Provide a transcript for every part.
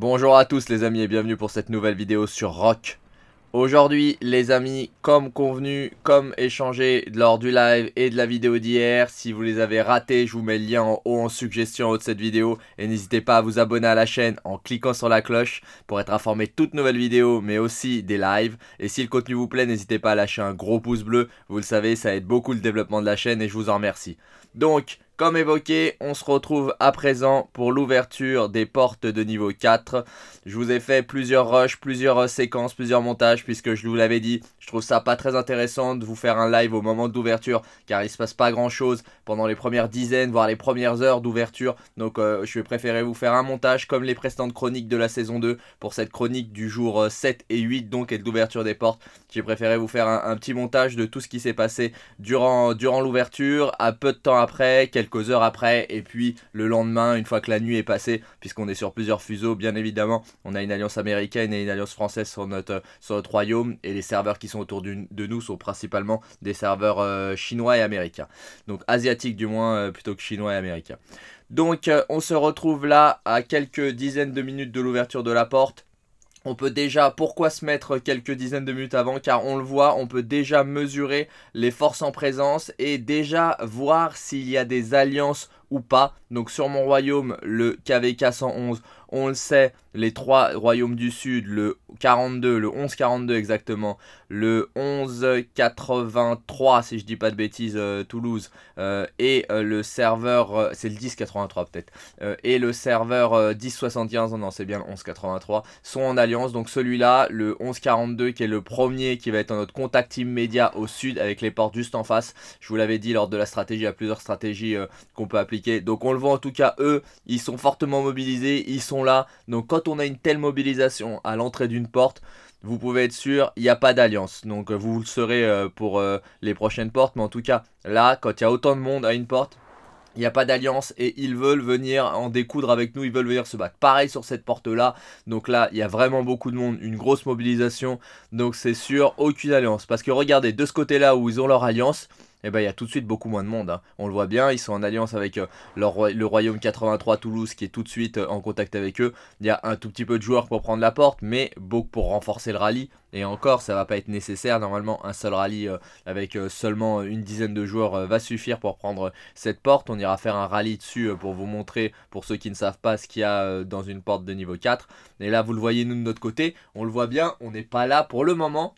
Bonjour à tous les amis et bienvenue pour cette nouvelle vidéo sur Rock. Aujourd'hui les amis, comme convenu, comme échangé lors du live et de la vidéo d'hier, si vous les avez ratés, je vous mets le lien en haut en suggestion en haut de cette vidéo et n'hésitez pas à vous abonner à la chaîne en cliquant sur la cloche pour être informé de toutes nouvelles vidéos mais aussi des lives. Et si le contenu vous plaît, n'hésitez pas à lâcher un gros pouce bleu, vous le savez, ça aide beaucoup le développement de la chaîne et je vous en remercie. Donc, comme évoqué, on se retrouve à présent pour l'ouverture des portes de niveau 4. Je vous ai fait plusieurs rushs, plusieurs euh, séquences, plusieurs montages, puisque je vous l'avais dit, je trouve ça pas très intéressant de vous faire un live au moment d'ouverture, car il se passe pas grand chose pendant les premières dizaines, voire les premières heures d'ouverture. Donc euh, je vais préférer vous faire un montage comme les précédentes chroniques de la saison 2 pour cette chronique du jour 7 euh, et 8, donc et de l'ouverture des portes. J'ai préféré vous faire un, petit montage de tout ce qui s'est passé durant, durant l'ouverture, à peu de temps après, quelques heures après, et puis le lendemain, une fois que la nuit est passée, puisqu'on est sur plusieurs fuseaux, bien évidemment, on a une alliance américaine et une alliance française sur notre, sur notre royaume, et les serveurs qui sont autour de nous sont principalement des serveurs euh, chinois et américains. Donc asiatiques du moins, euh, plutôt que chinois et américains. Donc euh, on se retrouve là à quelques dizaines de minutes de l'ouverture de la porte on peut déjà, pourquoi se mettre quelques dizaines de minutes avant Car on le voit, on peut déjà mesurer les forces en présence et déjà voir s'il y a des alliances ou pas. Donc sur mon royaume, le KVK 111, on le sait, les trois royaumes du sud, le 42, le 1142 exactement, le 1183 si je dis pas de bêtises euh, Toulouse euh, euh, et le serveur c'est le 1083 peut-être et le serveur 1071 non, c'est bien le 1183 sont en alliance donc celui-là le 1142 qui est le premier qui va être notre contact immédiat au sud avec les portes juste en face. Je vous l'avais dit lors de la stratégie, il y a plusieurs stratégies qu'on peut appliquer donc on le voit en tout cas, eux, ils sont fortement mobilisés, ils sont là. Donc quand on a une telle mobilisation à l'entrée d'une porte, vous pouvez être sûr, il n'y a pas d'alliance. Donc euh, vous le serez euh, pour euh, les prochaines portes. Mais en tout cas, là, quand il y a autant de monde à une porte, il n'y a pas d'alliance et ils veulent venir en découdre avec nous, ils veulent venir se battre. Pareil sur cette porte-là, donc là, il y a vraiment beaucoup de monde, une grosse mobilisation, donc c'est sûr, aucune alliance. Parce que regardez, de ce côté-là où ils ont leur alliance, et eh bien il y a tout de suite beaucoup moins de monde. Hein. On le voit bien, ils sont en alliance avec euh, le, Royaume 83 Toulouse qui est tout de suite euh, en contact avec eux. Il y a un tout petit peu de joueurs pour prendre la porte, mais beaucoup pour renforcer le rallye. Et encore, ça va pas être nécessaire. Normalement, un seul rallye euh, avec seulement une dizaine de joueurs va suffire pour prendre cette porte. On ira faire un rallye dessus pour vous montrer, pour ceux qui ne savent pas, ce qu'il y a dans une porte de niveau 4. Et là, vous le voyez, nous, de notre côté, on le voit bien, on n'est pas là pour le moment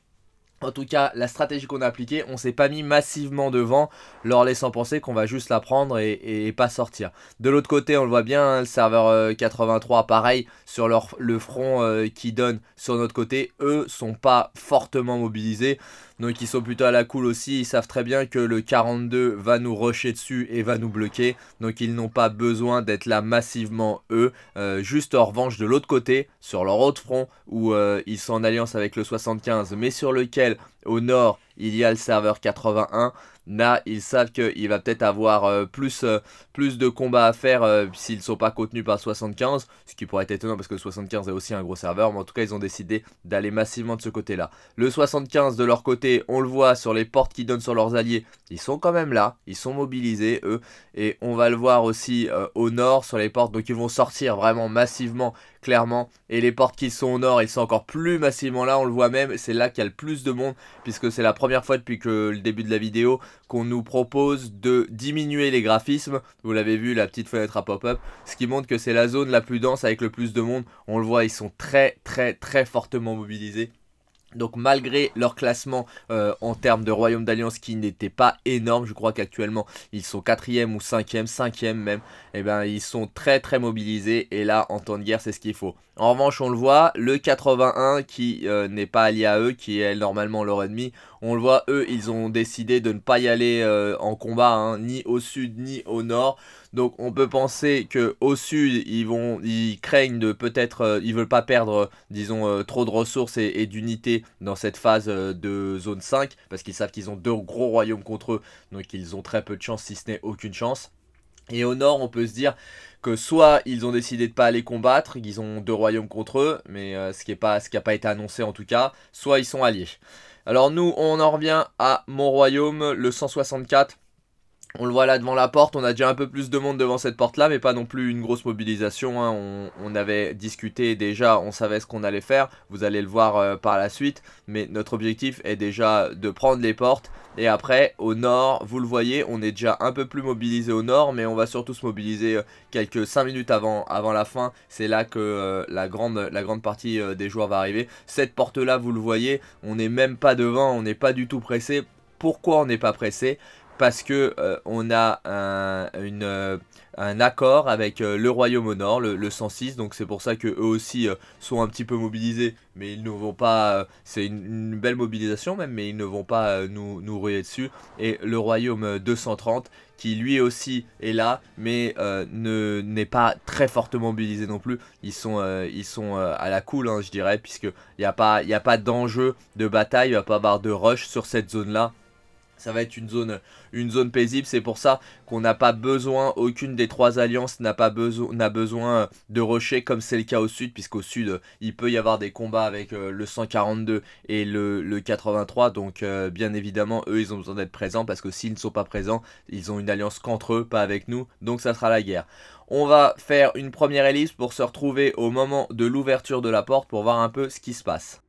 en tout cas, la stratégie qu'on a appliquée, on s'est pas mis massivement devant, leur laissant penser qu'on va juste la prendre et, pas sortir. De l'autre côté, on le voit bien, hein, le serveur 83, euh, pareil, sur leur, le front euh, qui donne sur notre côté, eux sont pas fortement mobilisés. Donc ils sont plutôt à la cool aussi, ils savent très bien que le 42 va nous rusher dessus et va nous bloquer. Donc ils n'ont pas besoin d'être là massivement eux. Euh, juste en revanche de l'autre côté, sur leur autre front, où euh, ils sont en alliance avec le 75, mais sur lequel au nord il y a le serveur 81. Là, ils savent qu'il va peut-être avoir euh, plus, euh, plus de combats à faire euh, s'ils ne sont pas contenus par 75, ce qui pourrait être étonnant parce que 75 est aussi un gros serveur, mais en tout cas, ils ont décidé d'aller massivement de ce côté-là. Le 75 de leur côté, on le voit sur les portes qui donnent sur leurs alliés, ils sont quand même là, ils sont mobilisés, eux, et on va le voir aussi au nord sur les portes, donc ils vont sortir vraiment massivement clairement. Et les portes qui sont au nord, ils sont encore plus massivement là, on le voit même, c'est là qu'il y a le plus de monde, puisque c'est la première fois depuis que le début de la vidéo qu'on nous propose de diminuer les graphismes. Vous l'avez vu, la petite fenêtre à pop-up, ce qui montre que c'est la zone la plus dense avec le plus de monde. On le voit, ils sont très très très fortement mobilisés. Donc malgré leur classement euh, en termes de Royaume d'Alliance qui n'était pas énorme, je crois qu'actuellement ils sont 4 e ou 5ème, 5 e même, et eh ben ils sont très très mobilisés et là en temps de guerre c'est ce qu'il faut. En revanche, on le voit, le 81 qui euh, n'est pas allié à eux, qui est normalement leur ennemi, on le voit, eux, ils ont décidé de ne pas y aller euh, en combat, hein, ni au sud, ni au nord. Donc on peut penser que au sud, ils, vont, ils craignent de peut-être, Ils euh, ils veulent pas perdre, disons, trop de ressources et, et d'unités dans cette phase de zone 5, parce qu'ils savent qu'ils ont deux gros royaumes contre eux, donc ils ont très peu de chance, si ce n'est aucune chance. Et au nord, on peut se dire que soit ils ont décidé de pas aller combattre, qu'ils ont deux royaumes contre eux, mais euh, ce qui est pas ce qui a pas été annoncé en tout cas, soit ils sont alliés. Alors nous, on en revient à mon royaume, le 164. On le voit là devant la porte, on a déjà un peu plus de monde devant cette porte-là, mais pas non plus une grosse mobilisation. Hein. On, avait discuté déjà, on savait ce qu'on allait faire, vous allez le voir euh, par la suite, mais notre objectif est déjà de prendre les portes et après, au nord, vous le voyez, on est déjà un peu plus mobilisé au nord, mais on va surtout se mobiliser euh, quelques 5 minutes avant, avant la fin. C'est là que euh, la, grande, la grande partie euh, des joueurs va arriver. Cette porte-là, vous le voyez, on n'est même pas devant, on n'est pas du tout pressé. Pourquoi on n'est pas pressé Parce que on a une un accord avec euh, le royaume au nord, le, 106. Donc c'est pour ça que eux aussi euh, sont un petit peu mobilisés, mais ils ne vont pas. Euh, c'est une, belle mobilisation même, mais ils ne vont pas nous, nous dessus. Et le royaume 230 qui lui aussi est là, mais ne n'est pas très fortement mobilisé non plus. Ils sont, ils sont à la cool, hein, je dirais, puisque il n'y a pas, pas d'enjeu de bataille, il va pas avoir de rush sur cette zone-là. Ça va être une zone, une zone paisible. C'est pour ça qu'on n'a pas besoin, aucune des trois alliances n'a pas besoin, n'a besoin euh, de rocher comme c'est le cas au sud, puisqu'au sud, euh, il peut y avoir des combats avec euh, le 142 et le, 83. Donc, bien évidemment, eux, ils ont besoin d'être présents parce que s'ils ne sont pas présents, ils ont une alliance qu'entre eux, pas avec nous. Donc, ça sera la guerre. On va faire une première ellipse pour se retrouver au moment de l'ouverture de la porte pour voir un peu ce qui se passe.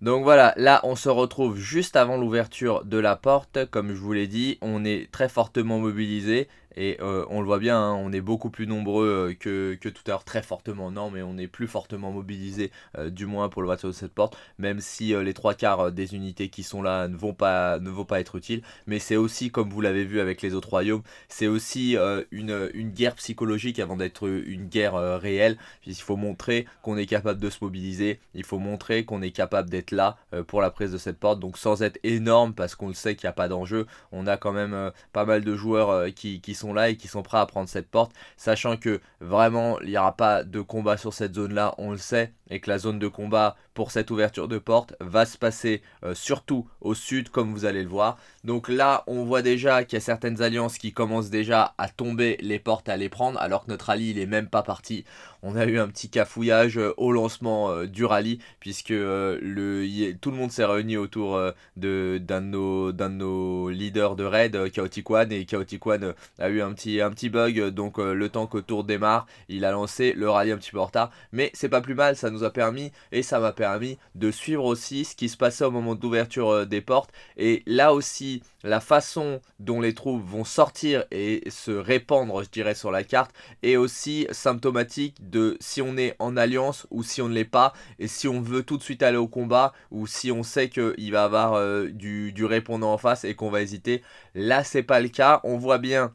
Donc voilà, là on se retrouve juste avant l'ouverture de la porte. Comme je vous l'ai dit, on est très fortement mobilisé. Et euh, on le voit bien, hein, on est beaucoup plus nombreux euh, que, tout à l'heure, très fortement, non, mais on est plus fortement mobilisé, euh, du moins pour le bateau de cette porte, même si les trois quarts des unités qui sont là ne vont pas, ne vont pas être utiles. Mais c'est aussi, comme vous l'avez vu avec les autres royaumes, c'est aussi une, guerre psychologique avant d'être une guerre réelle. Il faut montrer qu'on est capable de se mobiliser, il faut montrer qu'on est capable d'être là pour la prise de cette porte, donc sans être énorme, parce qu'on le sait qu'il n'y a pas d'enjeu, on a quand même pas mal de joueurs qui, qui sont là et qui sont prêts à prendre cette porte, sachant que vraiment il n'y aura pas de combat sur cette zone là, on le sait, et que la zone de combat cette ouverture de porte va se passer euh, surtout au sud comme vous allez le voir. Donc là on voit déjà qu'il y a certaines alliances qui commencent déjà à tomber les portes à les prendre alors que notre rallye il est même pas parti. On a eu un petit cafouillage euh, au lancement euh, du rallye puisque le, tout le monde s'est réuni autour de d'un de, nos, de nos leaders de raid Chaotic One et Chaotic One a eu un petit, un petit bug donc le temps que tour démarre il a lancé le rallye un petit peu en retard mais c'est pas plus mal ça nous a permis et ça m'a permis de suivre aussi ce qui se passait au moment d'ouverture euh, des portes. Et là aussi, la façon dont les troupes vont sortir et se répandre, je dirais, sur la carte, est aussi symptomatique de si on est en alliance ou si on ne l'est pas, et si on veut tout de suite aller au combat, ou si on sait qu'il va y avoir euh, du, du répondant en face et qu'on va hésiter. Là, c'est pas le cas. On voit bien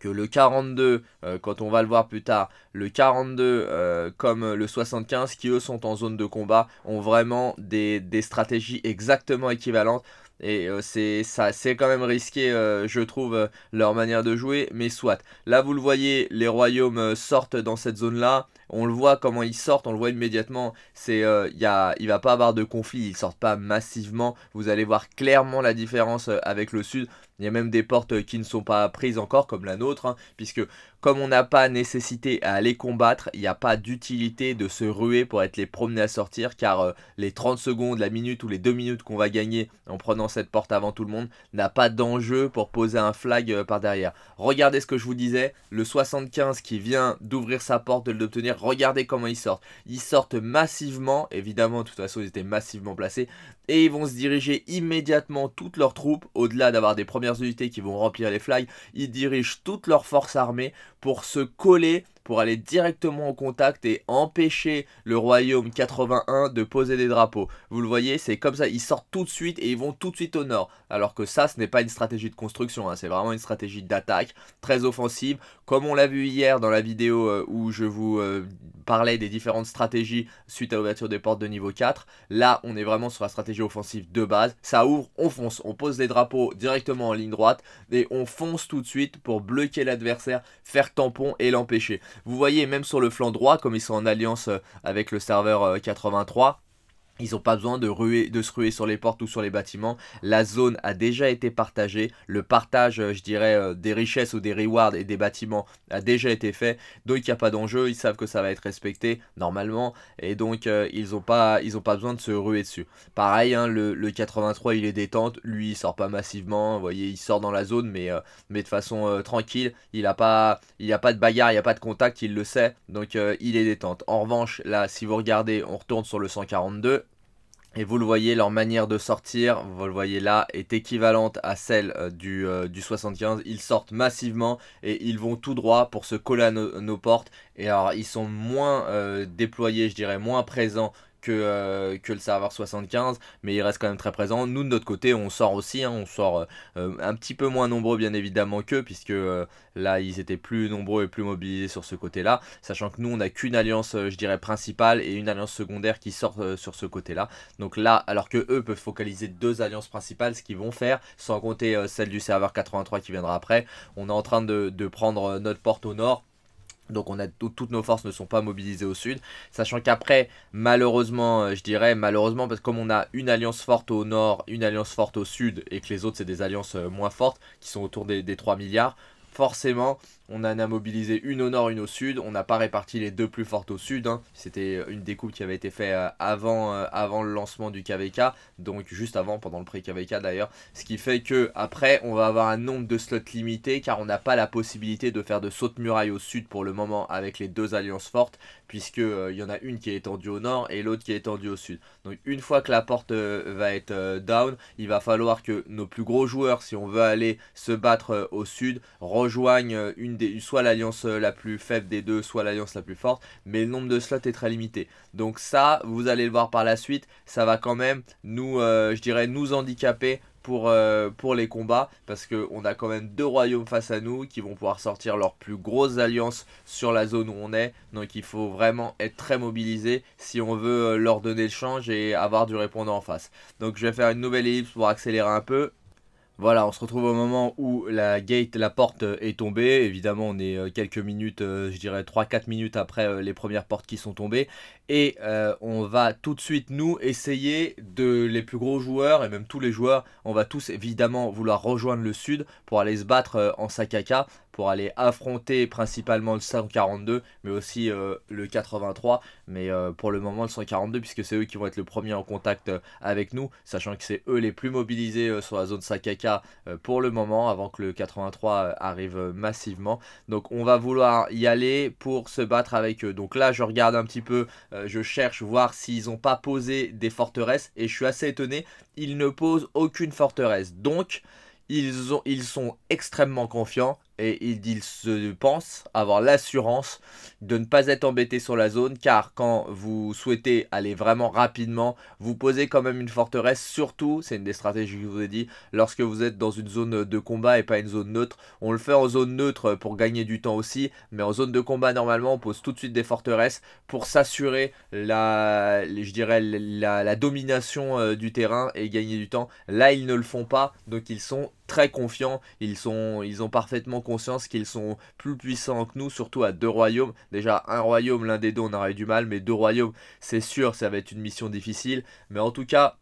que le 42, euh, quand on va le voir plus tard, le 42 euh, comme le 75 qui eux sont en zone de combat ont vraiment des stratégies exactement équivalentes et euh, c'est ça, c'est quand même risqué, euh, je trouve, euh, leur manière de jouer. Mais soit. Là, vous le voyez, les royaumes sortent dans cette zone-là. On le voit comment ils sortent, on le voit immédiatement. C'est, y a, il va pas avoir de conflit, ils sortent pas massivement. Vous allez voir clairement la différence avec le sud. Il y a même des portes qui ne sont pas prises encore, comme la nôtre, hein, puisque comme on n'a pas nécessité à aller combattre, il n'y a pas d'utilité de se ruer pour être les promenés à sortir car euh, les 30 secondes, la minute ou les 2 minutes qu'on va gagner en prenant cette porte avant tout le monde n'a pas d'enjeu pour poser un flag euh, par derrière. Regardez ce que je vous disais, le 75 qui vient d'ouvrir sa porte, de l'obtenir, regardez comment ils sortent. Ils sortent massivement, évidemment de toute façon ils étaient massivement placés, et ils vont se diriger immédiatement toutes leurs troupes, au-delà d'avoir des premières unités qui vont remplir les flags, ils dirigent toutes leurs forces armées pour se coller pour aller directement au contact et empêcher le royaume 81 de poser des drapeaux. Vous le voyez, c'est comme ça, ils sortent tout de suite et ils vont tout de suite au nord. Alors que ça, ce n'est pas une stratégie de construction, hein, c'est vraiment une stratégie d'attaque, très offensive. Comme on l'a vu hier dans la vidéo euh, où je vous euh, parlais des différentes stratégies suite à l'ouverture des portes de niveau 4, là on est vraiment sur la stratégie offensive de base. Ça ouvre, on fonce, on pose les drapeaux directement en ligne droite et on fonce tout de suite pour bloquer l'adversaire, faire tampon et l'empêcher. Vous voyez, même sur le flanc droit, comme ils sont en alliance euh, avec le serveur 83, euh, ils n'ont pas besoin de, ruer, se ruer sur les portes ou sur les bâtiments. La zone a déjà été partagée. Le partage, euh, je dirais, euh, des richesses ou des rewards et des bâtiments a déjà été fait. Donc il n'y a pas d'enjeu. Ils savent que ça va être respecté normalement. Et donc euh, ils n'ont pas, pas besoin de se ruer dessus. Pareil, hein, le, 83, il est détente. Lui, il sort pas massivement. Vous voyez, il sort dans la zone, mais, mais de façon tranquille. Il n'y pas, a pas de bagarre, il n'y a pas de contact. Il le sait. Donc il est détente. En revanche, là, si vous regardez, on retourne sur le 142. Et vous le voyez, leur manière de sortir, vous le voyez là, est équivalente à celle euh, du, euh, du 75. Ils sortent massivement et ils vont tout droit pour se coller à nos portes. Et alors, ils sont moins euh, déployés, je dirais, moins présents que, euh, que le serveur 75, mais il reste quand même très présent. Nous, de notre côté, on sort aussi, hein. on sort euh, euh, un petit peu moins nombreux, bien évidemment, qu'eux, puisque là, ils étaient plus nombreux et plus mobilisés sur ce côté-là, sachant que nous, on n'a qu'une alliance, je dirais, principale et une alliance secondaire qui sort sur ce côté-là. Donc là, alors que eux peuvent focaliser deux alliances principales, ce qu'ils vont faire, sans compter celle du serveur 83 qui viendra après, on est en train de, de prendre notre porte au nord donc on a toutes nos forces ne sont pas mobilisées au sud, sachant qu'après malheureusement, euh, je dirais malheureusement parce que comme on a une alliance forte au nord, une alliance forte au sud et que les autres c'est des alliances euh, moins fortes qui sont autour des, des 3 milliards, forcément on en a mobilisé une au nord, une au sud. On n'a pas réparti les deux plus fortes au sud. Hein. C'était euh, une découpe qui avait été faite euh, avant, euh, avant le lancement du KVK. Donc juste avant, pendant le pré-KVK d'ailleurs. Ce qui fait que après, on va avoir un nombre de slots limité car on n'a pas la possibilité de faire de saut de muraille au sud pour le moment avec les deux alliances fortes. Puisqu'il y en a une qui est étendue au nord et l'autre qui est étendue au sud. Donc une fois que la porte va être down, il va falloir que nos plus gros joueurs, si on veut aller se battre au sud, rejoignent une soit l'alliance euh, la plus faible des deux, soit l'alliance la plus forte, mais le nombre de slots est très limité. Donc ça, vous allez le voir par la suite, ça va quand même nous, euh, je dirais, nous handicaper pour, euh, pour, les combats parce qu'on a quand même deux royaumes face à nous qui vont pouvoir sortir leurs plus grosses alliances sur la zone où on est. Donc il faut vraiment être très mobilisé si on veut leur donner le change et avoir du répondant en face. Donc je vais faire une nouvelle ellipse pour accélérer un peu voilà, on se retrouve au moment où la gate, la porte euh, est tombée. Évidemment, on est euh, quelques minutes, euh, je dirais 3-4 minutes après les premières portes qui sont tombées. Et euh, on va tout de suite, nous, essayer de les plus gros joueurs, et même tous les joueurs, on va tous évidemment vouloir rejoindre le sud pour aller se battre euh, en Sakaka, pour aller affronter principalement le 142, mais aussi euh, le 83, mais pour le moment le 142, puisque c'est eux qui vont être le premier en contact avec nous, sachant que c'est eux les plus mobilisés sur la zone Sakaka pour le moment, avant que le 83 arrive massivement. Donc on va vouloir y aller pour se battre avec eux. Donc là, je regarde un petit peu... Euh, je cherche voir s'ils n'ont pas posé des forteresses et je suis assez étonné, ils ne posent aucune forteresse. Donc, ils, ils sont extrêmement confiants et il, se pense avoir l'assurance de ne pas être embêté sur la zone car quand vous souhaitez aller vraiment rapidement, vous posez quand même une forteresse, surtout, c'est une des stratégies que je vous ai dit, lorsque vous êtes dans une zone de combat et pas une zone neutre, on le fait en zone neutre pour gagner du temps aussi, mais en zone de combat normalement on pose tout de suite des forteresses pour s'assurer la, je dirais, la, domination euh, du terrain et gagner du temps. Là ils ne le font pas, donc ils sont très confiants, ils, sont, ils ont parfaitement confiance conscience qu'ils sont plus puissants que nous, surtout à deux royaumes. Déjà, un royaume, l'un des deux, on aurait eu du mal, mais deux royaumes, c'est sûr, ça va être une mission difficile. Mais en tout cas,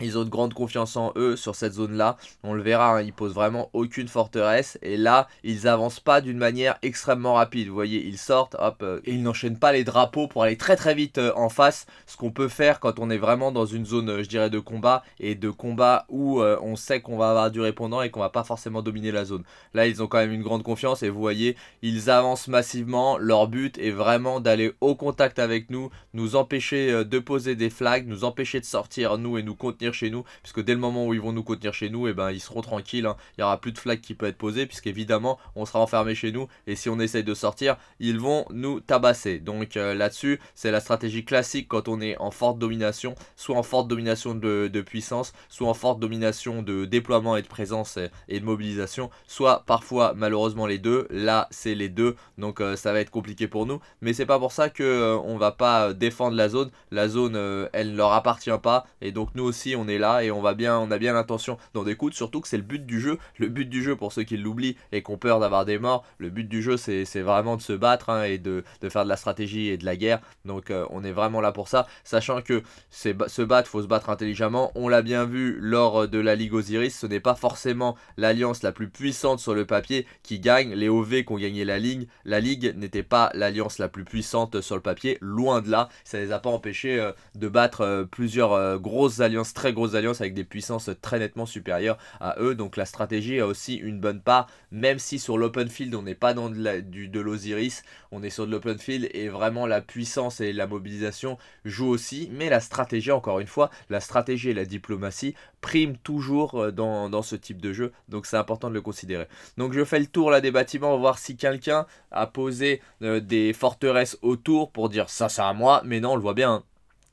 ils ont de grande confiance en eux sur cette zone-là. On le verra, hein, ils posent vraiment aucune forteresse. Et là, ils avancent pas d'une manière extrêmement rapide. Vous voyez, ils sortent, hop, euh, et ils n'enchaînent pas les drapeaux pour aller très très vite euh, en face. Ce qu'on peut faire quand on est vraiment dans une zone, euh, je dirais, de combat et de combat où on sait qu'on va avoir du répondant et qu'on va pas forcément dominer la zone. Là, ils ont quand même une grande confiance et vous voyez, ils avancent massivement. Leur but est vraiment d'aller au contact avec nous, nous empêcher de poser des flags, nous empêcher de sortir nous et nous contenir chez nous, puisque dès le moment où ils vont nous contenir chez nous, et eh ben ils seront tranquilles, hein. il n'y aura plus de flag qui peut être posée, puisqu'évidemment on sera enfermé chez nous, et si on essaye de sortir, ils vont nous tabasser. Donc euh, là-dessus, c'est la stratégie classique quand on est en forte domination, soit en forte domination de, puissance, soit en forte domination de déploiement et de présence euh, et, de mobilisation, soit parfois malheureusement les deux, là c'est les deux, donc euh, ça va être compliqué pour nous, mais c'est pas pour ça que on va pas défendre la zone, la zone elle ne leur appartient pas, et donc nous aussi on est là et on va bien, on a bien l'intention d'en découdre, surtout que c'est le but du jeu. Le but du jeu, pour ceux qui l'oublient et qui ont peur d'avoir des morts, le but du jeu, c'est vraiment de se battre hein, et de, faire de la stratégie et de la guerre. Donc euh, on est vraiment là pour ça, sachant que se battre, faut se battre intelligemment. On l'a bien vu lors euh, de la Ligue Osiris, ce n'est pas forcément l'alliance la plus puissante sur le papier qui gagne. Les OV qui ont gagné la Ligue, la Ligue n'était pas l'alliance la plus puissante sur le papier, loin de là. Ça les a pas empêchés euh, de battre plusieurs grosses alliances très très grosses alliances avec des puissances très nettement supérieures à eux. Donc la stratégie a aussi une bonne part, même si sur l'open field on n'est pas dans de l'Osiris, on est sur de l'open field et vraiment la puissance et la mobilisation joue aussi. Mais la stratégie, encore une fois, la stratégie et la diplomatie priment toujours euh, dans, dans ce type de jeu. Donc c'est important de le considérer. Donc je fais le tour là des bâtiments, voir si quelqu'un a posé euh, des forteresses autour pour dire ça c'est à moi, mais non on le voit bien, hein.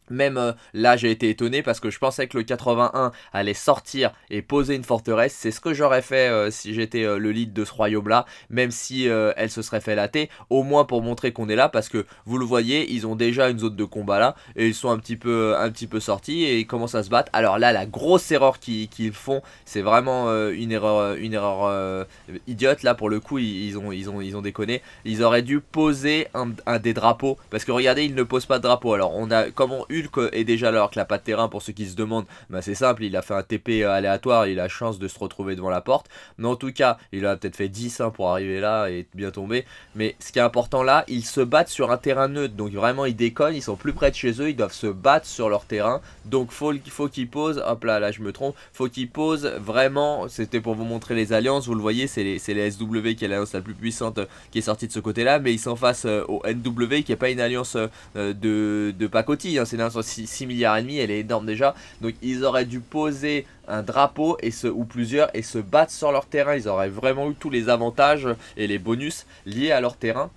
Même euh, là, j'ai été étonné parce que je pensais que le 81 allait sortir et poser une forteresse. C'est ce que j'aurais fait euh, si j'étais euh, le lead de ce royaume-là, même si elle se serait fait latter, au moins pour montrer qu'on est là parce que vous le voyez, ils ont déjà une zone de combat là et ils sont un petit peu, un petit peu sortis et ils commencent à se battre. Alors là, la grosse erreur qu'ils font, c'est vraiment une erreur, une erreur idiote là pour le coup. Ils, ont, ils, ont, ils ont déconné. Ils auraient dû poser un, des drapeaux parce que regardez, ils ne posent pas de drapeau. Alors on a comment... Hulk est déjà là alors qu'il n'a pas de terrain, pour ceux qui se demandent, bah c'est simple, il a fait un TP euh, aléatoire, il a la chance de se retrouver devant la porte. Mais en tout cas, il a peut-être fait 10 hein, pour arriver là et bien tomber. Mais ce qui est important là, ils se battent sur un terrain neutre. Donc vraiment, ils déconnent, ils sont plus près de chez eux, ils doivent se battre sur leur terrain. Donc faut, faut qu'ils posent, hop là, là je me trompe, faut qu'ils posent vraiment, c'était pour vous montrer les alliances, vous le voyez, c'est les, SW qui est l'alliance la plus puissante euh, qui est sortie de ce côté là, mais ils s'en face euh, au NW qui n'est pas une alliance de, de pacotille, hein, c'est 6 hein, milliards et demi, elle est énorme déjà. Donc ils auraient dû poser un drapeau et ou plusieurs et se battre sur leur terrain. Ils auraient vraiment eu tous les avantages et les bonus liés à leur terrain.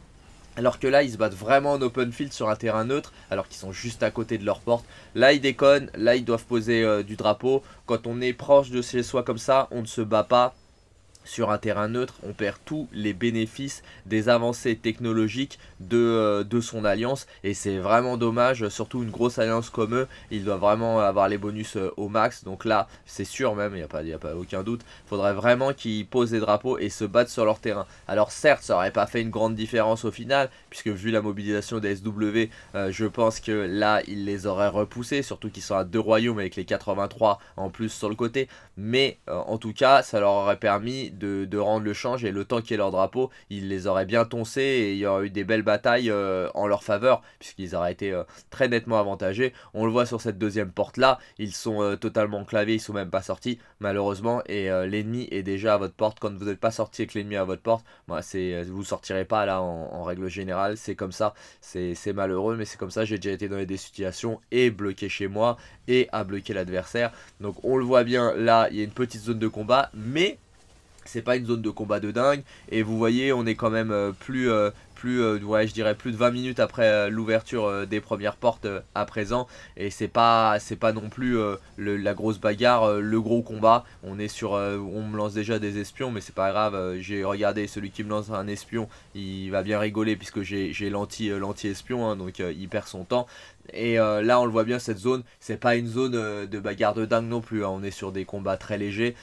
Alors que là, ils se battent vraiment en open field sur un terrain neutre, alors qu'ils sont juste à côté de leur porte. Là, ils déconnent, là, ils doivent poser euh, du drapeau. Quand on est proche de chez soi comme ça, on ne se bat pas sur un terrain neutre, on perd tous les bénéfices des avancées technologiques euh, de, son alliance et c'est vraiment dommage, surtout une grosse alliance comme eux, ils doivent vraiment avoir les bonus euh, au max, donc là c'est sûr même, il n'y a, pas, aucun doute, faudrait vraiment qu'ils posent des drapeaux et se battent sur leur terrain. Alors certes, ça n'aurait pas fait une grande différence au final, puisque vu la mobilisation des SW, euh, je pense que là ils les auraient repoussés, surtout qu'ils sont à deux royaumes avec les 83 en plus sur le côté, mais en tout cas ça leur aurait permis de, rendre le change et le temps qu'il y leur drapeau, ils les auraient bien toncés et il y aurait eu des belles batailles euh, en leur faveur, puisqu'ils auraient été euh, très nettement avantagés. On le voit sur cette deuxième porte-là, ils sont euh, totalement clavés, ils sont même pas sortis, malheureusement, et l'ennemi est déjà à votre porte. Quand vous n'êtes pas sorti avec l'ennemi à votre porte, vous bah, c'est, vous sortirez pas là en, règle générale, c'est comme ça, c'est, malheureux, mais c'est comme ça, j'ai déjà été dans les des situations et bloqué chez moi et à bloquer l'adversaire. Donc on le voit bien, là, il y a une petite zone de combat, mais c'est pas une zone de combat de dingue et vous voyez on est quand même euh, plus euh, plus euh, ouais je dirais plus de 20 minutes après l'ouverture des premières portes à présent et c'est pas c'est pas non plus la grosse bagarre le gros combat on est sur on me lance déjà des espions mais c'est pas grave j'ai regardé celui qui me lance un espion il va bien rigoler puisque j'ai l'anti espion hein, donc il perd son temps et là on le voit bien cette zone c'est pas une zone de bagarre de dingue non plus hein. on est sur des combats très légers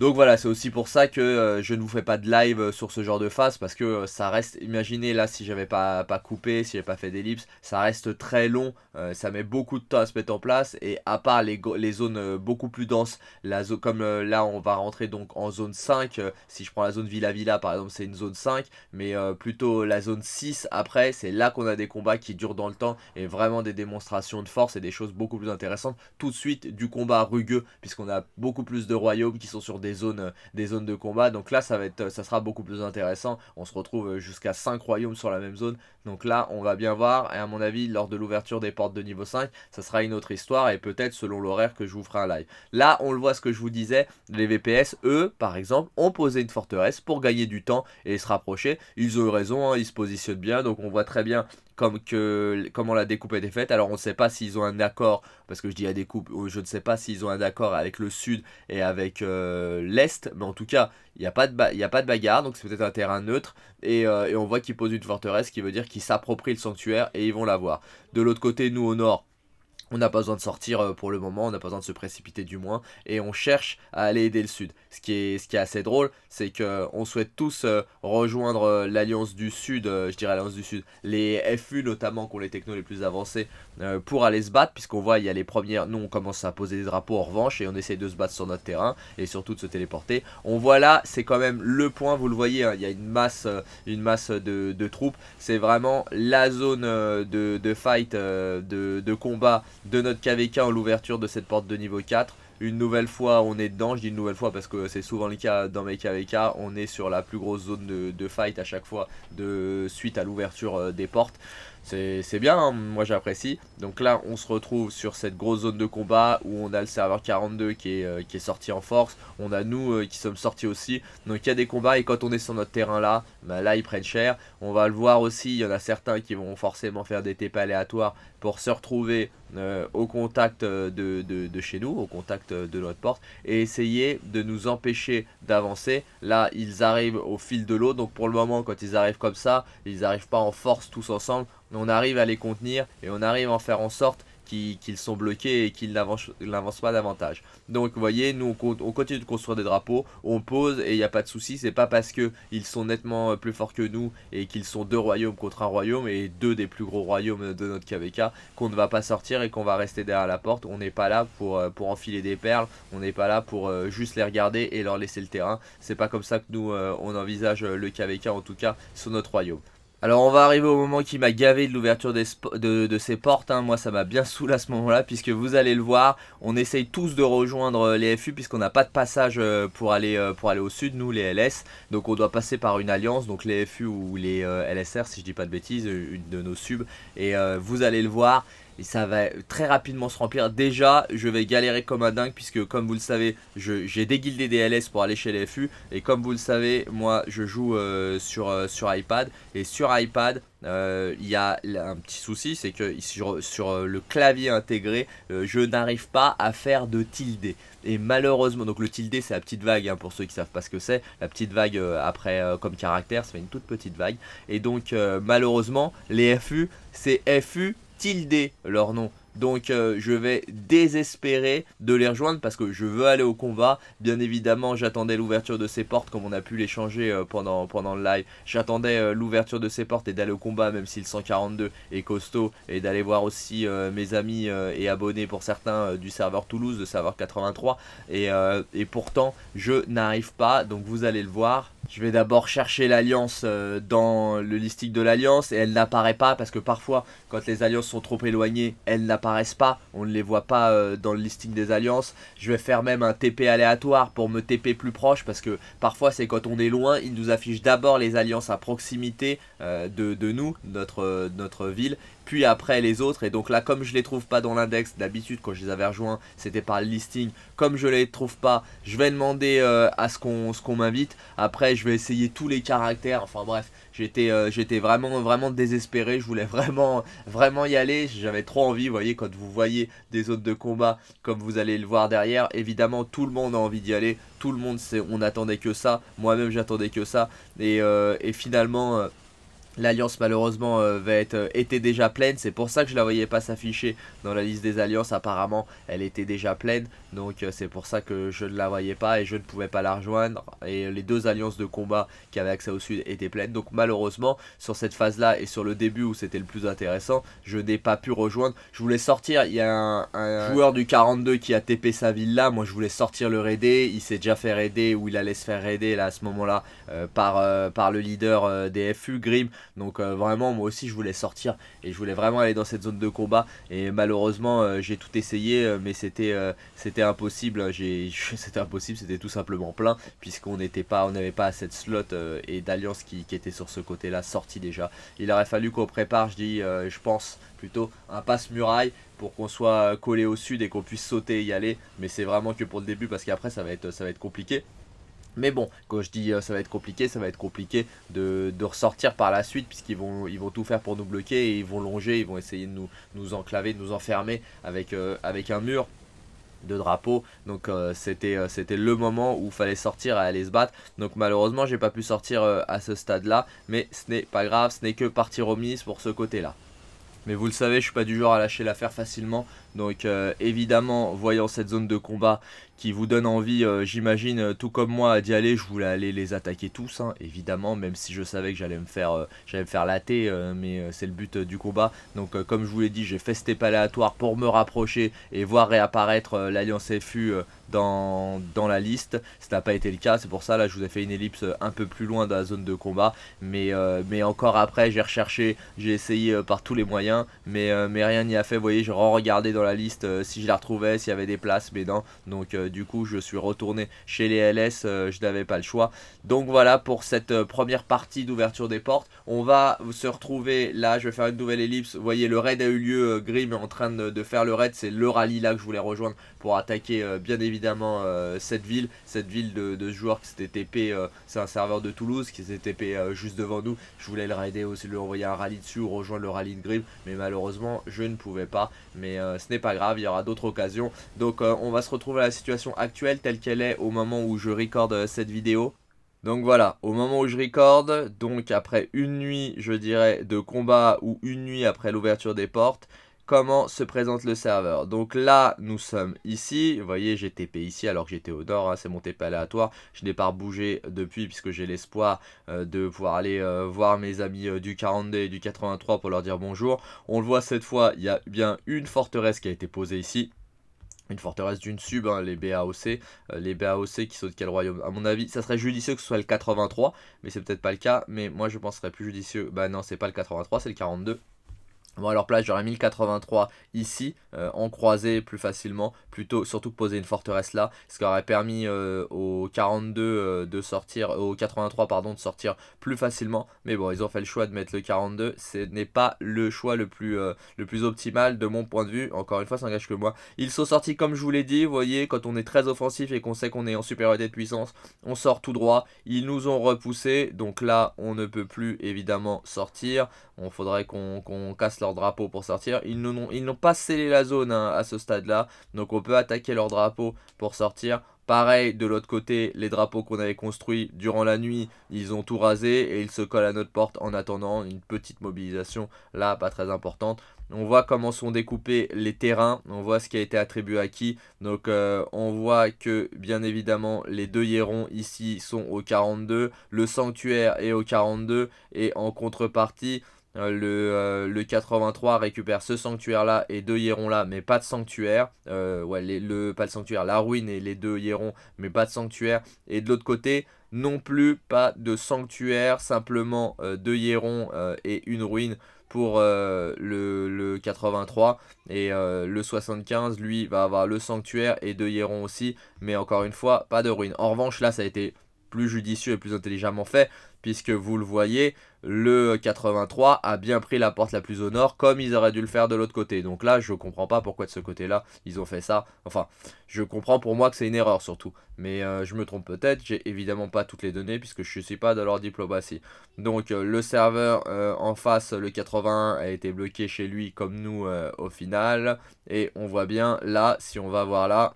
donc voilà, c'est aussi pour ça que euh, je ne vous fais pas de live euh, sur ce genre de phase parce que euh, ça reste, imaginez là si j'avais pas, pas coupé, si j'ai pas fait d'ellipse, ça reste très long, ça met beaucoup de temps à se mettre en place et à part les, les zones beaucoup plus denses, la zone, comme là on va rentrer donc en zone 5, si je prends la zone Villa Villa par exemple c'est une zone 5, mais plutôt la zone 6 après, c'est là qu'on a des combats qui durent dans le temps et vraiment des démonstrations de force et des choses beaucoup plus intéressantes, tout de suite du combat rugueux puisqu'on a beaucoup plus de royaumes qui sont sur des des zones, euh, des zones de combat. Donc là, ça, va être, euh, ça sera beaucoup plus intéressant. On se retrouve euh, jusqu'à 5 royaumes sur la même zone. Donc là, on va bien voir. Et à mon avis, lors de l'ouverture des portes de niveau 5, ça sera une autre histoire. Et peut-être selon l'horaire que je vous ferai un live. Là, on le voit ce que je vous disais. Les VPS, eux, par exemple, ont posé une forteresse pour gagner du temps et se rapprocher. Ils ont eu raison, hein. ils se positionnent bien. Donc on voit très bien comme que comment la découpe été faite. Alors on ne sait pas s'ils ont un accord, parce que je dis à découpe, je ne sais pas s'ils ont un accord avec le sud et avec euh, l'est, mais en tout cas il n'y a, a, pas de bagarre, donc c'est peut-être un terrain neutre, et, euh, et on voit qu'ils posent une forteresse, qui veut dire qu'ils s'approprient le sanctuaire et ils vont l'avoir. De l'autre côté, nous au nord, on n'a pas besoin de sortir euh, pour le moment, on n'a pas besoin de se précipiter du moins, et on cherche à aller aider le Sud. Ce qui est, ce qui est assez drôle, c'est qu'on souhaite tous euh, rejoindre euh, l'Alliance du Sud, je dirais l'Alliance du Sud, les FU notamment, qui ont les technos les plus avancés, pour aller se battre, puisqu'on voit, il y a les premières, nous on commence à poser des drapeaux en revanche, et on essaye de se battre sur notre terrain, et surtout de se téléporter. On voit là, c'est quand même le point, vous le voyez, hein, il y a une masse, une masse de, troupes, c'est vraiment la zone de, fight, de, de combat, de notre KVK en l'ouverture de cette porte de niveau 4. Une nouvelle fois, on est dedans. Je dis une nouvelle fois parce que c'est souvent le cas dans mes KVK. On est sur la plus grosse zone de, fight à chaque fois de suite à l'ouverture euh, des portes. C'est bien, hein. moi j'apprécie. Donc là, on se retrouve sur cette grosse zone de combat où on a le serveur 42 qui est, euh, qui est sorti en force. On a nous euh, qui sommes sortis aussi. Donc il y a des combats et quand on est sur notre terrain là, bah, là ils prennent cher. On va le voir aussi, il y en a certains qui vont forcément faire des TP aléatoires pour se retrouver euh, au contact euh, de, de, chez nous, au contact euh, de notre porte, et essayer de nous empêcher d'avancer. Là, ils arrivent au fil de l'eau, donc pour le moment, quand ils arrivent comme ça, ils n'arrivent pas en force tous ensemble. On arrive à les contenir et on arrive à en faire en sorte qu'ils sont bloqués et qu'ils n'avancent pas davantage. Donc vous voyez, nous on, continue de construire des drapeaux, on pose et il n'y a pas de souci, c'est pas parce qu'ils sont nettement euh, plus forts que nous et qu'ils sont deux royaumes contre un royaume et deux des plus gros royaumes de notre KVK qu'on ne va pas sortir et qu'on va rester derrière la porte. On n'est pas là pour, euh, pour enfiler des perles, on n'est pas là pour euh, juste les regarder et leur laisser le terrain. C'est pas comme ça que nous on envisage le KVK en tout cas sur notre royaume. Alors on va arriver au moment qui m'a gavé de l'ouverture de, de, ces portes, hein. moi ça m'a bien saoulé à ce moment-là, puisque vous allez le voir, on essaye tous de rejoindre euh, les FU, puisqu'on n'a pas de passage euh, pour aller, euh, pour aller au sud, nous les LS, donc on doit passer par une alliance, donc les FU ou les LSR si je dis pas de bêtises, une de nos subs, et vous allez le voir, et ça va très rapidement se remplir. Déjà, je vais galérer comme un dingue puisque comme vous le savez, j'ai déguildé des LS pour aller chez les FU. Et comme vous le savez, moi je joue euh, sur, euh, sur iPad. Et sur iPad, euh, il y a un petit souci, c'est que sur, le clavier intégré, je n'arrive pas à faire de tilde. Et malheureusement, donc le tilde c'est la petite vague hein, pour ceux qui savent pas ce que c'est, la petite vague après comme caractère, ça fait une toute petite vague. Et donc malheureusement, les FU, c'est FU tilder leur nom. Donc euh, je vais désespérer de les rejoindre parce que je veux aller au combat. Bien évidemment, j'attendais l'ouverture de ces portes comme on a pu les changer euh, pendant, pendant le live. J'attendais euh, l'ouverture de ces portes et d'aller au combat même si le 142 est costaud et d'aller voir aussi mes amis et abonnés pour certains du serveur Toulouse, de serveur 83. Et, et pourtant, je n'arrive pas. Donc vous allez le voir, je vais d'abord chercher l'alliance euh, dans le listing de l'alliance et elle n'apparaît pas parce que parfois quand les alliances sont trop éloignées, elles n'apparaissent pas, on ne les voit pas euh, dans le listing des alliances. Je vais faire même un TP aléatoire pour me TP plus proche parce que parfois c'est quand on est loin, il nous affiche d'abord les alliances à proximité euh, de, de nous, notre, notre ville, puis après les autres. Et donc là, comme je les trouve pas dans l'index, d'habitude quand je les avais rejoints, c'était par le listing. Comme je les trouve pas, je vais demander euh, à ce qu'on qu'on m'invite. Après, je vais essayer tous les caractères. Enfin bref, j'étais euh, j'étais vraiment vraiment désespéré. Je voulais vraiment vraiment y aller. J'avais trop envie. Vous voyez, quand vous voyez des zones de combat, comme vous allez le voir derrière, évidemment tout le monde a envie d'y aller. Tout le monde, on attendait que ça. Moi-même, j'attendais que ça. Et, euh, et finalement L'alliance malheureusement euh, va être, euh, était déjà pleine, c'est pour ça que je la voyais pas s'afficher dans la liste des alliances, apparemment elle était déjà pleine, donc euh, c'est pour ça que je ne la voyais pas et je ne pouvais pas la rejoindre, et les deux alliances de combat qui avaient accès au sud étaient pleines, donc malheureusement sur cette phase là et sur le début où c'était le plus intéressant, je n'ai pas pu rejoindre, je voulais sortir, il y a un, joueur du 42 qui a TP sa ville là, moi je voulais sortir le raider, il s'est déjà fait raider ou il allait se faire raider là à ce moment là par, par le leader des FU, Grim, donc euh, vraiment, moi aussi, je voulais sortir et je voulais vraiment aller dans cette zone de combat. Et malheureusement, euh, j'ai tout essayé, euh, mais c'était impossible. C'était impossible, c'était tout simplement plein puisqu'on n'était pas, on n'avait pas cette slot et d'alliance qui, était sur ce côté-là sorti déjà. Il aurait fallu qu'on prépare, je dis, je pense plutôt un passe muraille pour qu'on soit collé au sud et qu'on puisse sauter et y aller. Mais c'est vraiment que pour le début parce qu'après ça va être ça va être compliqué. Mais bon, quand je dis euh, ça va être compliqué, ça va être compliqué de, ressortir par la suite puisqu'ils vont, ils vont tout faire pour nous bloquer et ils vont longer, ils vont essayer de nous, nous enclaver, de nous enfermer avec, euh, avec un mur de drapeau donc euh, c'était c'était le moment où il fallait sortir et aller se battre donc malheureusement j'ai pas pu sortir à ce stade là mais ce n'est pas grave ce n'est que partir au pour ce côté là mais vous le savez je suis pas du genre à lâcher l'affaire facilement donc euh, évidemment, voyant cette zone de combat qui vous donne envie, euh, j'imagine, euh, tout comme moi, d'y aller, je voulais aller les attaquer tous, hein, évidemment, même si je savais que j'allais me faire, j'allais me faire mais c'est le but du combat. Donc comme je vous l'ai dit, j'ai fait step aléatoire pour me rapprocher et voir réapparaître l'Alliance FU dans, dans la liste. Ce n'a pas été le cas, c'est pour ça là je vous ai fait une ellipse un peu plus loin de la zone de combat. Mais, mais encore après j'ai recherché, j'ai essayé par tous les moyens, mais, mais rien n'y a fait. Vous voyez, j'ai regardé dans la liste euh, si je la retrouvais, s'il y avait des places, mais non. Donc euh, du coup, je suis retourné chez les LS, euh, je n'avais pas le choix. Donc voilà pour cette première partie d'ouverture des portes. On va se retrouver là, je vais faire une nouvelle ellipse. Vous voyez, le raid a eu lieu, Grim en train de, de faire le raid, c'est le rallye là que je voulais rejoindre pour attaquer euh, bien évidemment euh, cette ville, cette ville de, joueurs ce joueur qui s'était TP, euh, c'est un serveur de Toulouse qui s'était TP juste devant nous. Je voulais le raider aussi, lui envoyer un rallye dessus ou rejoindre le rallye de Grim, mais malheureusement je ne pouvais pas. Mais ce n'est pas grave, il y aura d'autres occasions. Donc on va se retrouver à la situation actuelle telle qu'elle est au moment où je recorde cette vidéo. Donc voilà, au moment où je recorde, donc après une nuit, je dirais, de combat ou une nuit après l'ouverture des portes, comment se présente le serveur. Donc là, nous sommes ici. Vous voyez, j'ai TP ici alors que j'étais au nord. Hein, c'est mon TP aléatoire. Je n'ai pas bougé depuis puisque j'ai l'espoir euh, de pouvoir aller euh, voir mes amis euh, du 42 et du 83 pour leur dire bonjour. On le voit cette fois, il y a bien une forteresse qui a été posée ici une forteresse d'une sub, hein, les BAOC, les BAOC qui sautent quel royaume À mon avis, ça serait judicieux que ce soit le 83, mais c'est peut-être pas le cas, mais moi je penserais plus judicieux, bah non, c'est pas le 83, c'est le 42. Bon, leur place, j'aurais 1083 ici, euh, en croisé plus facilement, plutôt surtout poser une forteresse là, ce qui aurait permis euh, au 42 euh, de sortir, au 83 pardon, de sortir plus facilement. Mais bon, ils ont fait le choix de mettre le 42, ce n'est pas le choix le plus, le plus optimal de mon point de vue. Encore une fois, ça n'engage que moi. Ils sont sortis comme je vous l'ai dit, vous voyez, quand on est très offensif et qu'on sait qu'on est en supériorité de puissance, on sort tout droit. Ils nous ont repoussé, donc là, on ne peut plus évidemment sortir. On faudrait qu'on casse leur drapeau pour sortir. Ils n'ont pas scellé la zone hein, à ce stade-là. Donc on peut attaquer leur drapeau pour sortir. Pareil, de l'autre côté, les drapeaux qu'on avait construits durant la nuit, ils ont tout rasé et ils se collent à notre porte en attendant une petite mobilisation, là, pas très importante. On voit comment sont découpés les terrains, on voit ce qui a été attribué à qui. Donc euh, on voit que, bien évidemment, les deux hiérons ici sont au 42, le sanctuaire est au 42 et en contrepartie... Euh, le, euh, le 83 récupère ce sanctuaire-là et deux hiérons-là, mais pas de sanctuaire. Euh, ouais, le, pas de sanctuaire, la ruine et les deux hiérons, mais pas de sanctuaire. Et de l'autre côté, non plus pas de sanctuaire, simplement deux hiérons et une ruine pour le, le, 83 et le 75 lui va avoir le sanctuaire et deux hiérons aussi mais encore une fois pas de ruine en revanche là ça a été plus judicieux et plus intelligemment fait, puisque vous le voyez, le 83 a bien pris la porte la plus au nord, comme ils auraient dû le faire de l'autre côté. Donc là, je comprends pas pourquoi de ce côté-là, ils ont fait ça. Enfin, je comprends pour moi que c'est une erreur surtout. Mais euh, je me trompe peut-être, j'ai évidemment pas toutes les données, puisque je suis pas de leur diplomatie. Donc euh, le serveur euh, en face, le 81, a été bloqué chez lui, comme nous, au final. Et on voit bien, là, si on va voir là,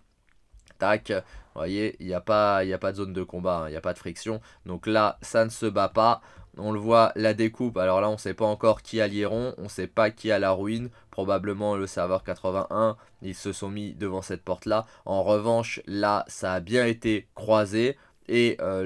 tac vous voyez, il n'y a, pas, a pas de zone de combat, hein, il n'y a pas de friction. Donc là, ça ne se bat pas. On le voit, la découpe, alors là on ne sait pas encore qui a l'Iron, on ne sait pas qui a la ruine, probablement le serveur 81, ils se sont mis devant cette porte là. En revanche, là ça a bien été croisé, et euh,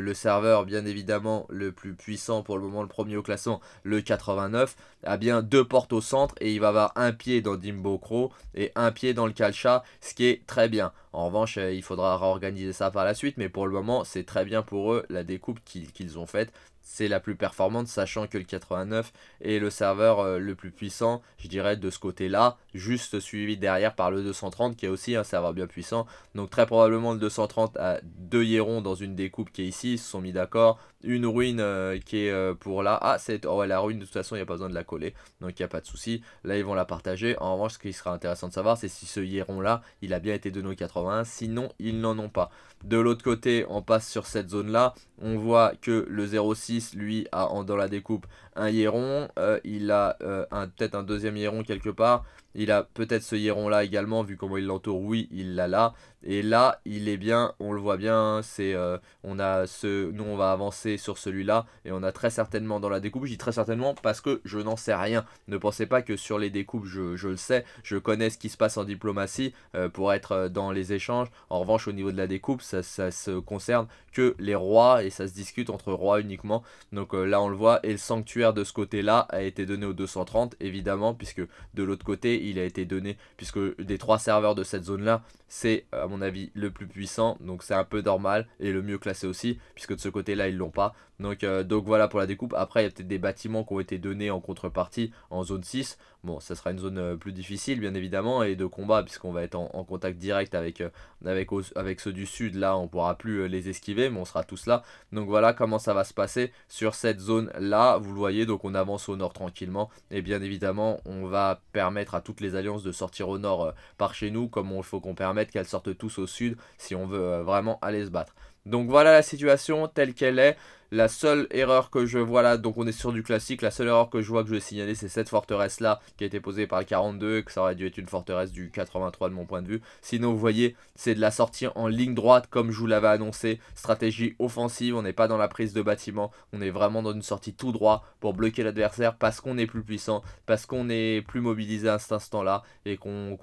le, serveur bien évidemment le plus puissant pour le moment, le premier au classement, le 89, a bien deux portes au centre et il va avoir un pied dans Dimbo Crow et un pied dans le Calcha, ce qui est très bien. En revanche, euh, il faudra réorganiser ça par la suite, mais pour le moment, c'est très bien pour eux la découpe qu'ils ont faite c'est la plus performante, sachant que le 89 est le serveur euh, le plus puissant, je dirais, de ce côté-là, juste suivi derrière par le 230, qui est aussi un serveur bien puissant. Donc très probablement le 230 a deux hierons euh, dans une découpe qui est ici, ils se sont mis d'accord une ruine euh, qui est euh, pour là. Ah, c'est oh, la ruine, de toute façon, il n'y a pas besoin de la coller. Donc, il n'y a pas de souci. Là, ils vont la partager. En revanche, ce qui sera intéressant de savoir, c'est si ce Hieron-là, il a bien été de nos 81. Sinon, ils n'en ont pas. De l'autre côté, on passe sur cette zone-là. On voit que le 06, lui, a en, dans la découpe un hiéron, euh, il a euh, peut-être un deuxième hiéron quelque part, il a peut-être ce hiéron là également, vu comment il l'entoure, oui, il l'a là, et là, il est bien, on le voit bien, c'est, euh, on a ce, nous on va avancer sur celui-là, et on a très certainement dans la découpe, je dis très certainement parce que je n'en sais rien, ne pensez pas que sur les découpes je, le sais, je connais ce qui se passe en diplomatie pour être dans les échanges, en revanche au niveau de la découpe, ça, ça se concerne que les rois, et ça se discute entre rois uniquement, donc là on le voit, et le sanctuaire de ce côté-là a été donné au 230, évidemment, puisque de l'autre côté, il a été donné, puisque des trois serveurs de cette zone-là, c'est à mon avis le plus puissant, donc c'est un peu normal et le mieux classé aussi, puisque de ce côté-là ils l'ont pas. Donc, euh, donc voilà pour la découpe. Après, il y a peut-être des bâtiments qui ont été donnés en contrepartie en zone 6. Bon, ça sera une zone euh, plus difficile, bien évidemment, et de combat, puisqu'on va être en, contact direct avec, euh, avec, avec, ceux du sud. Là, on pourra plus les esquiver, mais on sera tous là. Donc voilà comment ça va se passer sur cette zone-là. Vous le voyez, donc on avance au nord tranquillement. Et bien évidemment, on va permettre à toutes les alliances de sortir au nord par chez nous, comme il faut qu'on permette qu'elles sortent tous au sud si on veut euh, vraiment aller se battre. Donc voilà la situation telle qu'elle est. La seule erreur que je vois là, donc on est sur du classique, la seule erreur que je vois que je vais signaler, c'est cette forteresse là qui a été posée par le 42, que ça aurait dû être une forteresse du 83 de mon point de vue. Sinon, vous voyez, c'est de la sortie en ligne droite comme je vous l'avais annoncé, stratégie offensive, on n'est pas dans la prise de bâtiment, on est vraiment dans une sortie tout droit pour bloquer l'adversaire parce qu'on est plus puissant, parce qu'on est plus mobilisé à cet instant-là et qu'on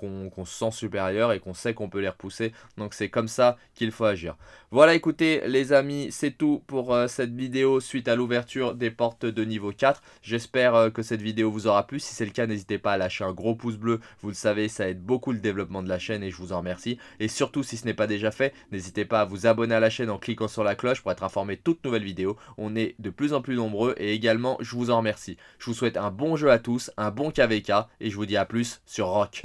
se sent supérieur et qu'on sait qu'on peut les repousser. Donc c'est comme ça qu'il faut agir. Voilà, écoutez les amis, c'est tout pour euh, cette vidéo suite à l'ouverture des portes de niveau 4. J'espère euh, que cette vidéo vous aura plu. Si c'est le cas, n'hésitez pas à lâcher un gros pouce bleu. Vous le savez, ça aide beaucoup le développement de la chaîne et je vous en remercie. Et surtout, si ce n'est pas déjà fait, n'hésitez pas à vous abonner à la chaîne en cliquant sur la cloche pour être informé de toutes nouvelles vidéos. On est de plus en plus nombreux et également, je vous en remercie. Je vous souhaite un bon jeu à tous, un bon KVK et je vous dis à plus sur Rock.